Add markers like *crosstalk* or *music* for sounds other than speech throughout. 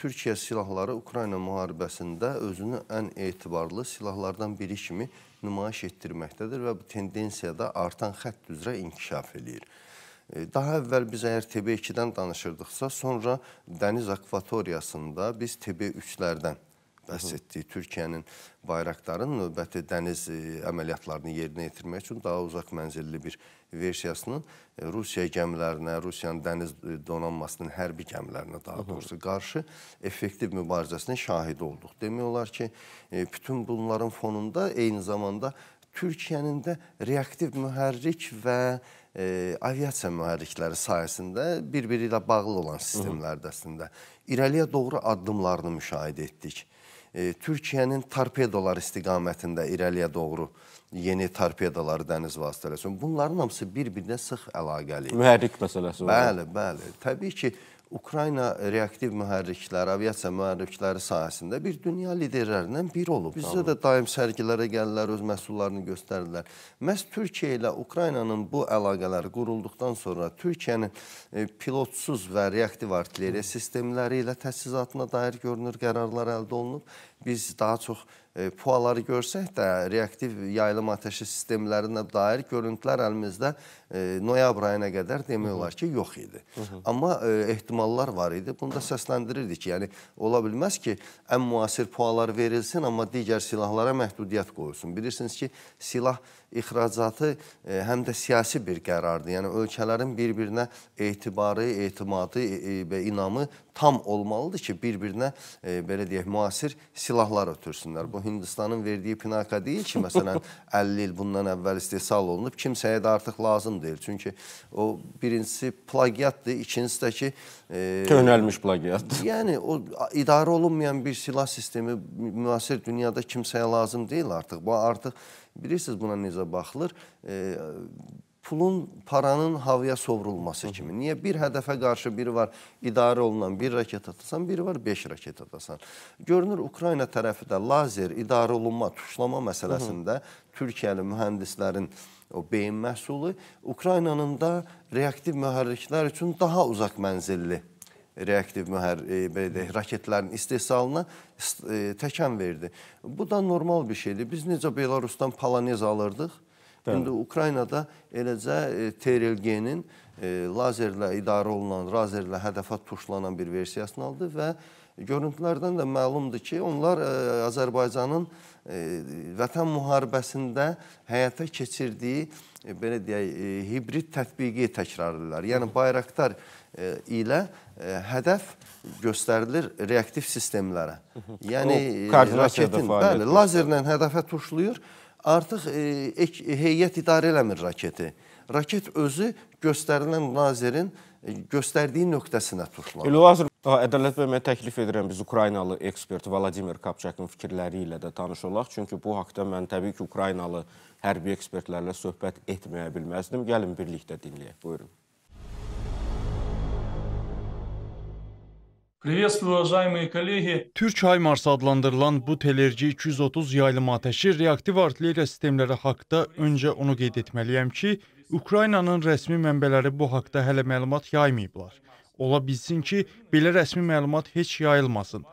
Türkiyə silahları Ukrayna müharibəsində özünü ən etibarlı silahlardan biri kimi nümayiş etdirməkdədir və bu tendensiyada artan xətt üzrə inkişaf edir. E, daha əvvəl biz əgər TB2-dən danışırdıqsa, sonra dəniz akvatoriyasında biz TB3-lərdən bəhs etdiyi Türkiyənin bayraqların növbəti dəniz e, əməliyyatlarını yerinə yetirmək üçün daha uzaq mənzilli bir versiyasının e, Rusiya gəmilərinə, Rusiyanın dəniz e, donanmasının hərbi gəmilərinə daha doğrusu qarşı effektiv mübarizəsinin şahidi olduq. Demək olar ki, bütün bunların fonunda eyni zamanda Türkiyənin də reaktiv mühərrik və e, aviasiya mühərrikləri sayəsində bir-biri ilə bağlı olan sistemlər dəstində irəliyə doğru addımlarını müşahidə etdik e, Türkiyənin torpedolar istiqamətində irəliyə doğru yeni torpedolar dəniz vasitələri üçün. Bunların hamısı bir-birinə sıx əlaqəlidir. Mühərrik məsələsi var. Bəli, bəli. Təbii ki, Ukrayna reaktiv mühərrikləri, aviasiya mühərrikləri sahəsində bir dünya liderlərindən biri olub. Bizdə də daim sərgilərə gəlirlər, öz məhsullarını göstərirlər. Məhz Türkiyə ilə Ukraynanın bu əlaqələri qurulduqdan sonra Türkiyənin e, pilotsuz və reaktiv artilleriya sistemləri ilə təchizatına dair görünür qərarlar əldə olunub. Biz daha çox E, puaları görsək də, reaktiv yayılım ateşi sistemlərinə dair görüntülər əlimizdə e, noyabr ayına qədər demək olar ki, yox idi. Hı -hı. Amma e, ehtimallar var idi. Bunu da səsləndirirdik ki, yəni ola bilməz ki, ən müasir pualar verilsin, amma digər silahlara məhdudiyyət qoyulsun. Bilirsiniz ki, silah ixracatı həm də siyasi bir qərardır. Yəni ölkələrin bir-birinə etibarı, etimadı və inamı tam olmalıdır ki, bir-birinə belə deyək, müasir silahlar ötürsünlər. Bu Hindistanın verdiyi pinaka deyil ki, məsələn, 50 il bundan əvvəl istehsal olunub, kimsəyə də artıq lazım deyil. Çünki o birincisi plagiatdır, ikincisi də ki... E, Köhnəlmiş plagiatdır. *laughs* Yəni, o idarə olunmayan bir silah sistemi müasir dünyada kimsəyə lazım deyil artıq. Bu artıq, bilirsiniz buna necə baxılır, e, pulun, paranın havaya sovrulması kimi. Niyə? Bir hədəfə qarşı biri var idarə olunan bir raket atasan, biri var 5 raket atasan. Görünür, Ukrayna tərəfi də lazer, idarə olunma, tuşlama məsələsində Türkiyəli mühəndislərin o beyin məhsulu Ukraynanın da reaktiv mühərriklər üçün daha uzaq mənzilli reaktiv mühər e, belə deyək raketlərin istehsalına e, təkan verdi. Bu da normal bir şeydir. Biz necə Belarusdan Polonez alırdıq? İndi Ukraynada eləcə e, TRLG-nin e, lazerlə idarə olunan, lazerlə hədəfə tuşlanan bir versiyasını aldı və görüntülərdən də məlumdur ki, onlar e, Azərbaycanın vətən müharibəsində həyata keçirdiyi belə deyək, hibrid tətbiqi təkrarlayırlar. Yəni bayraqlar ilə hədəf göstərilir reaktiv sistemlərə. Yəni raketin, bəli, lazerlə hədəfə tuşlayır artıq e, heyət idarə eləmir raketi. Raket özü göstərilən nazirin e, göstərdiyi nöqtəsinə tuşlanır. Elvazır Ədalət bəy mən təklif edirəm biz Ukraynalı ekspert Vladimir Kapçakın fikirləri ilə də tanış olaq. Çünki bu haqqda mən təbii ki Ukraynalı hərbi ekspertlərlə söhbət etməyə bilməzdim. Gəlin birlikdə dinləyək. Buyurun. Приветствую, уважаемые коллеги. Türk HIMARS adlandırılan bu TLRC 230 yaylım atəşi reaktiv artilleriya sistemləri haqqında öncə onu qeyd etməliyəm ki, Ukraynanın rəsmi mənbələri bu haqqda hələ məlumat yaymayıblar. Ola bilsin ki, belə rəsmi məlumat heç yayılmasın.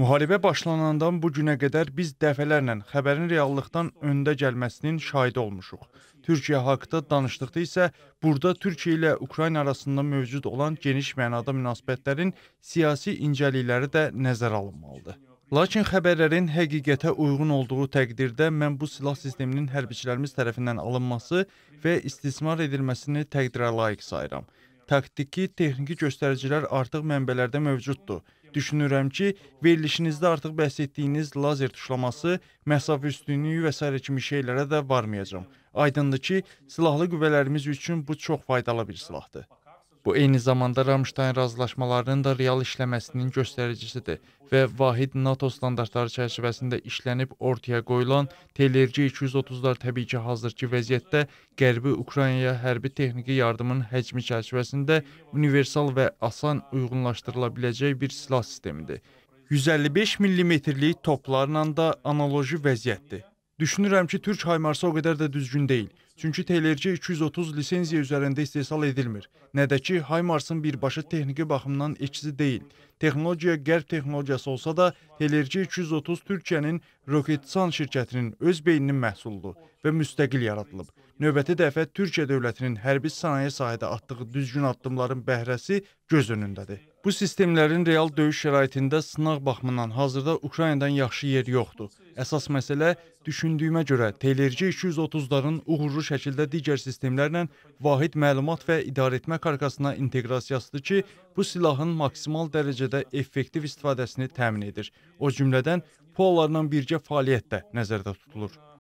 Müharibə başlanandan bu günə qədər biz dəfələrlə xəbərin reallıqdan öndə gəlməsinin şahidi olmuşuq. Türkiyə haqda danışdıqda isə burada Türkiyə ilə Ukrayna arasında mövcud olan geniş mənada münasibətlərin siyasi incəlikləri də nəzərə alınmalıdır. Lakin xəbərlərin həqiqətə uyğun olduğu təqdirdə mən bu silah sisteminin hərbiçilərimiz tərəfindən alınması və istismar edilməsini təqdirə layiq sayıram. Taktiki, texniki göstəricilər artıq mənbələrdə mövcuddur. Düşünürəm ki, verilişinizdə artıq bəhs etdiyiniz lazer tuşlaması, məsafə üstünlüyü və s. kimi şeylərə də varmayacam. Aydındır ki, silahlı qüvvələrimiz üçün bu çox faydalı bir silahdır. Bu eyni zamanda Ramştayn razılaşmalarının da real işləməsinin göstəricisidir və vahid NATO standartları çərçivəsində işlənib ortaya qoyulan TLRC 230-lar təbii ki, hazırki vəziyyətdə Qərbi Ukraynaya hərbi texniki yardımın həcmi çərçivəsində universal və asan uyğunlaşdırıla biləcək bir silah sistemidir. 155 millimetrlik toplarla da analoji vəziyyətdir. Düşünürəm ki, Türk haymarsı o qədər də düzgün deyil. Çünki TLRC 230 lisenziya üzərində istehsal edilmir. Nə də ki, Haymarsın birbaşa texniki baxımdan ekizi deyil. Texnologiya qərb texnologiyası olsa da, TLRC 230 Türkiyənin Roketsan şirkətinin öz beyninin məhsuludur və müstəqil yaradılıb. Növbəti dəfə Türkiyə dövlətinin hərbi sənaye sahədə atdığı düzgün addımların bəhrəsi göz önündədir. Bu sistemlərin real döyüş şəraitində sınaq baxımından hazırda Ukraynadan yaxşı yer yoxdur. Əsas məsələ düşündüyümə görə TLRC 230-ların uğurlu şəkildə digər sistemlərlə vahid məlumat və idarəetmə karkasına inteqrasiyasıdır ki, bu silahın maksimal dərəcədə effektiv istifadəsini təmin edir. O cümlədən PUA-larla birgə fəaliyyət də nəzərdə tutulur.